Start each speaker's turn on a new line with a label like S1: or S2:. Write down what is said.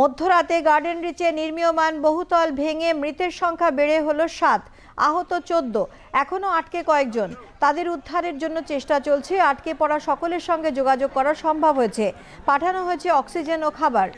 S1: মধ্যরাতে গার্ডেন রিচে নির্মীয়মান বহুতল ভেঙে মৃতের সংখ্যা বেড়ে হলো সাত আহত চোদ্দ এখনও আটকে কয়েকজন তাদের উদ্ধারের জন্য চেষ্টা চলছে আটকে পড়া সকলের সঙ্গে যোগাযোগ করা সম্ভব হয়েছে পাঠানো হয়েছে অক্সিজেন ও খাবার